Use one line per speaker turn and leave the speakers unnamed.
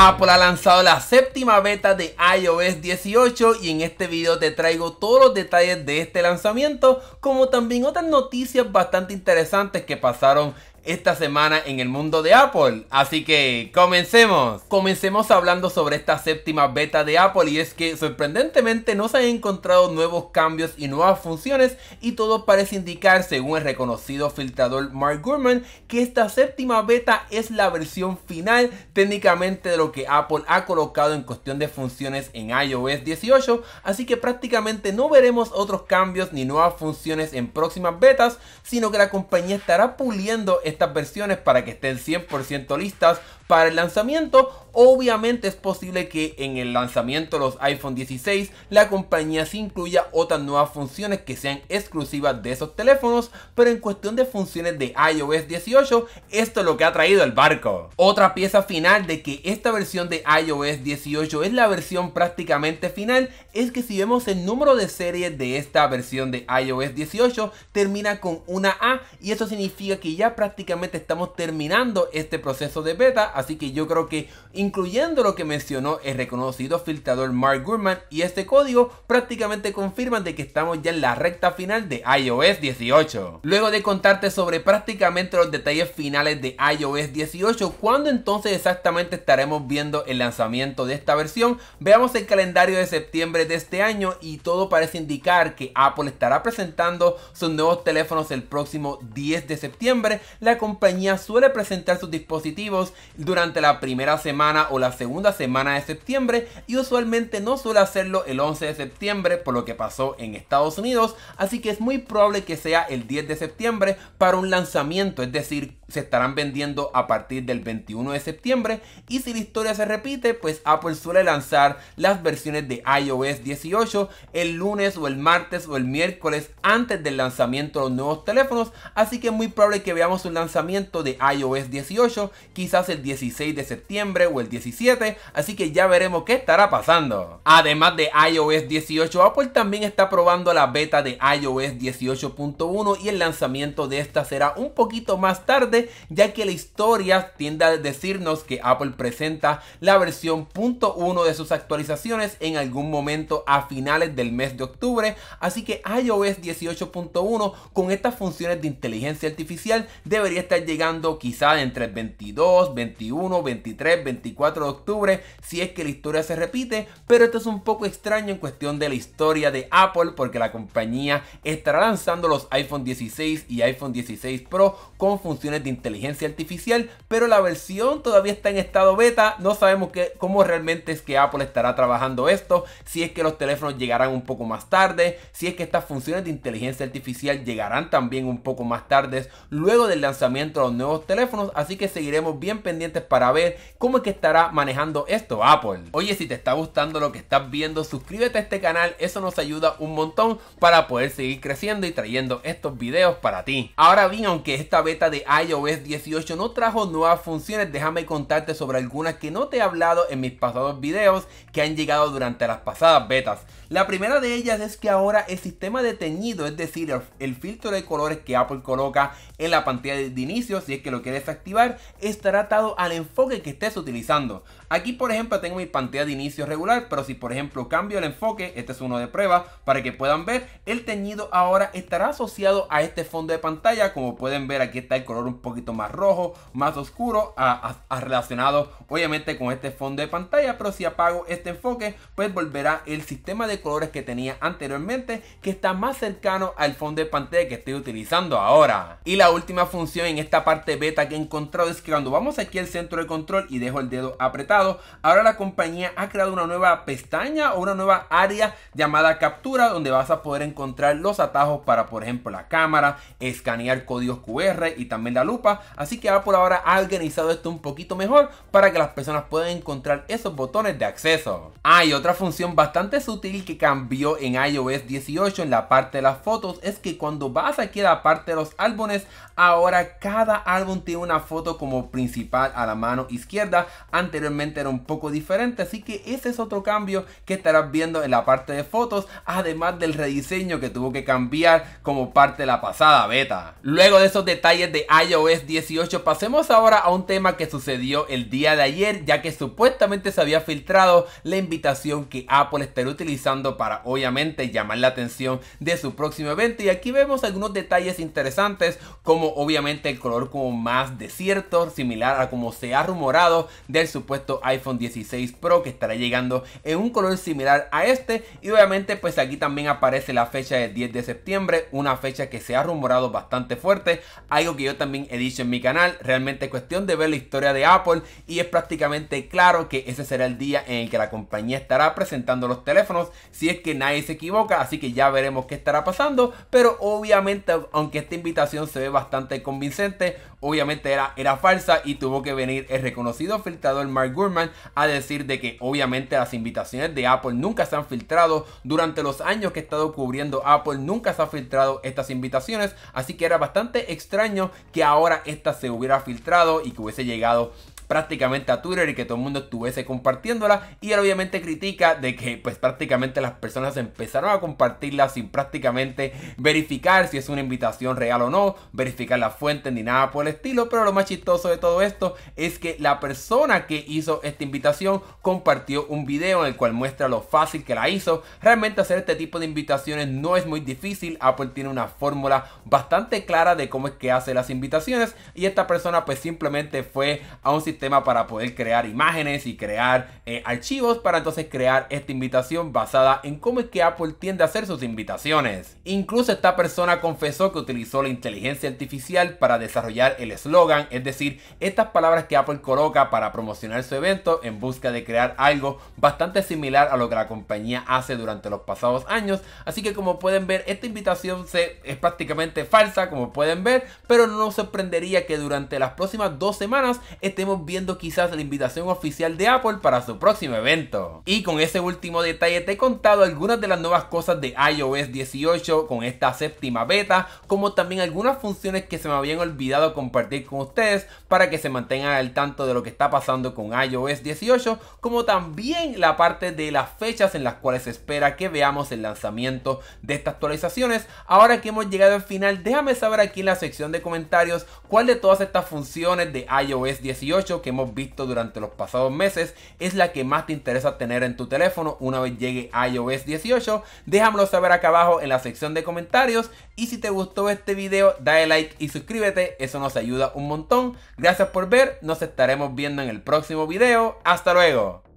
Apple ha lanzado la séptima beta de iOS 18 y en este video te traigo todos los detalles de este lanzamiento como también otras noticias bastante interesantes que pasaron esta semana en el mundo de Apple. Así que comencemos. Comencemos hablando sobre esta séptima beta de Apple y es que sorprendentemente no se han encontrado nuevos cambios y nuevas funciones y todo parece indicar, según el reconocido filtrador Mark Gurman, que esta séptima beta es la versión final técnicamente de lo que Apple ha colocado en cuestión de funciones en iOS 18, así que prácticamente no veremos otros cambios ni nuevas funciones en próximas betas, sino que la compañía estará puliendo estas versiones para que estén 100% listas para el lanzamiento Obviamente es posible que en el lanzamiento de los iPhone 16 la compañía se incluya otras nuevas funciones que sean exclusivas de esos teléfonos, pero en cuestión de funciones de iOS 18, esto es lo que ha traído el barco. Otra pieza final de que esta versión de iOS 18 es la versión prácticamente final es que si vemos el número de serie de esta versión de iOS 18 termina con una A y eso significa que ya prácticamente estamos terminando este proceso de beta, así que yo creo que incluyendo lo que mencionó el reconocido filtrador Mark Gurman y este código prácticamente confirman de que estamos ya en la recta final de iOS 18. Luego de contarte sobre prácticamente los detalles finales de iOS 18, ¿Cuándo entonces exactamente estaremos viendo el lanzamiento de esta versión, veamos el calendario de septiembre de este año y todo parece indicar que Apple estará presentando sus nuevos teléfonos el próximo 10 de septiembre. La compañía suele presentar sus dispositivos durante la primera semana o la segunda semana de septiembre y usualmente no suele hacerlo el 11 de septiembre por lo que pasó en Estados Unidos, así que es muy probable que sea el 10 de septiembre para un lanzamiento, es decir, se estarán vendiendo a partir del 21 de septiembre y si la historia se repite, pues Apple suele lanzar las versiones de iOS 18 el lunes o el martes o el miércoles antes del lanzamiento de los nuevos teléfonos, así que es muy probable que veamos un lanzamiento de iOS 18 quizás el 16 de septiembre o el 17, así que ya veremos qué estará pasando. Además de iOS 18, Apple también está probando la beta de iOS 18.1 y el lanzamiento de esta será un poquito más tarde ya que la historia tiende a decirnos que Apple presenta la versión .1 de sus actualizaciones en algún momento a finales del mes de octubre, así que iOS 18.1 con estas funciones de inteligencia artificial debería estar llegando quizá entre el 22, 21, 23, 24 de octubre si es que la historia se repite, pero esto es un poco extraño en cuestión de la historia de Apple porque la compañía estará lanzando los iPhone 16 y iPhone 16 Pro con funciones de inteligencia artificial, pero la versión todavía está en estado beta, no sabemos que, cómo realmente es que Apple estará trabajando esto, si es que los teléfonos llegarán un poco más tarde, si es que estas funciones de inteligencia artificial llegarán también un poco más tarde luego del lanzamiento de los nuevos teléfonos, así que seguiremos bien pendientes para ver cómo es que estará manejando esto Apple. Oye, si te está gustando lo que estás viendo, suscríbete a este canal, eso nos ayuda un montón para poder seguir creciendo y trayendo estos videos para ti. Ahora bien, aunque esta beta de iOS es 18 no trajo nuevas funciones, déjame contarte sobre algunas que no te he hablado en mis pasados videos que han llegado durante las pasadas betas. La primera de ellas es que ahora el sistema de teñido, es decir, el, filtro de colores que Apple coloca en la pantalla de, inicio, si es que lo quieres activar, estará atado al enfoque que estés utilizando. Aquí, por ejemplo, tengo mi pantalla de inicio regular, pero si, por ejemplo, cambio el enfoque, este es uno de prueba, para que puedan ver, el teñido ahora estará asociado a este fondo de pantalla, como pueden ver aquí está el color un poco poquito más rojo, más oscuro, relacionado obviamente con este fondo de pantalla. Pero si apago este enfoque, pues volverá el sistema de colores que tenía anteriormente, que está más cercano al fondo de pantalla que estoy utilizando ahora. Y la última función en esta parte beta que he encontrado es que cuando vamos aquí al centro de control y dejo el dedo apretado, ahora la compañía ha creado una nueva pestaña o una nueva área llamada captura donde vas a poder encontrar los atajos para por ejemplo la cámara, escanear códigos QR y también la luz así que por ahora ha organizado esto un poquito mejor para que las personas puedan encontrar esos botones de acceso. Hay ah, otra función bastante sutil que cambió en iOS 18 en la parte de las fotos es que cuando vas aquí a la parte de los álbumes, ahora cada álbum tiene una foto como principal a la mano izquierda, anteriormente era un poco diferente, así que ese es otro cambio que estarás viendo en la parte de fotos, además del rediseño que tuvo que cambiar como parte de la pasada beta. Luego de esos detalles de iOS es 18, pasemos ahora a un tema que sucedió el día de ayer, ya que supuestamente se había filtrado la invitación que Apple estará utilizando para obviamente llamar la atención de su próximo evento. Y aquí vemos algunos detalles interesantes, como obviamente el color como más desierto, similar a como se ha rumorado del supuesto iPhone 16 Pro, que estará llegando en un color similar a este. Y obviamente pues aquí también aparece la fecha del 10 de septiembre, una fecha que se ha rumorado bastante fuerte, algo que yo también dicho en mi canal. Realmente es cuestión de ver la historia de Apple y es prácticamente claro que ese será el día en el que la compañía estará presentando los teléfonos si es que nadie se equivoca. Así que ya veremos qué estará pasando. Pero obviamente, aunque esta invitación se ve bastante convincente, obviamente era, era falsa y tuvo que venir el reconocido filtrador Mark Gurman a decir de que obviamente las invitaciones de Apple nunca se han filtrado. Durante los años que he estado cubriendo Apple nunca se han filtrado estas invitaciones. Así que era bastante extraño que ahora ahora esta se hubiera filtrado y que hubiese llegado prácticamente a Twitter y que todo el mundo estuviese compartiéndola. Y él obviamente critica de que pues prácticamente las personas empezaron a compartirla sin prácticamente verificar si es una invitación real o no, verificar la fuente ni nada por el estilo. Pero lo más chistoso de todo esto es que la persona que hizo esta invitación compartió un video en el cual muestra lo fácil que la hizo. Realmente hacer este tipo de invitaciones no es muy difícil. Apple tiene una fórmula bastante clara de cómo es que hace las invitaciones y esta persona pues simplemente fue a un sistema tema para poder crear imágenes y crear eh, archivos para entonces crear esta invitación basada en cómo es que Apple tiende a hacer sus invitaciones. Incluso esta persona confesó que utilizó la inteligencia artificial para desarrollar el eslogan, es decir, estas palabras que Apple coloca para promocionar su evento en busca de crear algo bastante similar a lo que la compañía hace durante los pasados años. Así que como pueden ver, esta invitación es prácticamente falsa, como pueden ver, pero no nos sorprendería que durante las próximas dos semanas estemos viendo quizás la invitación oficial de Apple para su próximo evento. Y con ese último detalle te he contado algunas de las nuevas cosas de iOS 18 con esta séptima beta, como también algunas funciones que se me habían olvidado compartir con ustedes para que se mantengan al tanto de lo que está pasando con iOS 18, como también la parte de las fechas en las cuales se espera que veamos el lanzamiento de estas actualizaciones. Ahora que hemos llegado al final, déjame saber aquí en la sección de comentarios cuál de todas estas funciones de iOS 18 que hemos visto durante los pasados meses es la que más te interesa tener en tu teléfono una vez llegue iOS 18, déjamelo saber acá abajo en la sección de comentarios y si te gustó este video dale like y suscríbete, eso nos ayuda un montón. Gracias por ver, nos estaremos viendo en el próximo video, hasta luego.